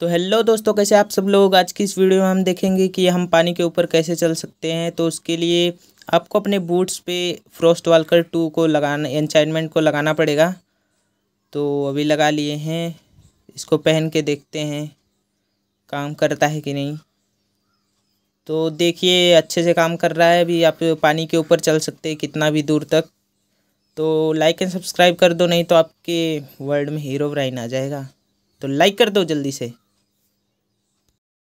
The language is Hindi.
तो हेलो दोस्तों कैसे आप सब लोग आज की इस वीडियो में हम देखेंगे कि हम पानी के ऊपर कैसे चल सकते हैं तो उसके लिए आपको अपने बूट्स पे फ्रोस्ट वालकर टू को लगाना एनचाइनमेंट को लगाना पड़ेगा तो अभी लगा लिए हैं इसको पहन के देखते हैं काम करता है कि नहीं तो देखिए अच्छे से काम कर रहा है अभी आप पानी के ऊपर चल सकते हैं कितना भी दूर तक तो लाइक एंड सब्सक्राइब कर दो नहीं तो आपके वर्ल्ड में हीरो ब्राइन आ जाएगा तो लाइक कर दो जल्दी से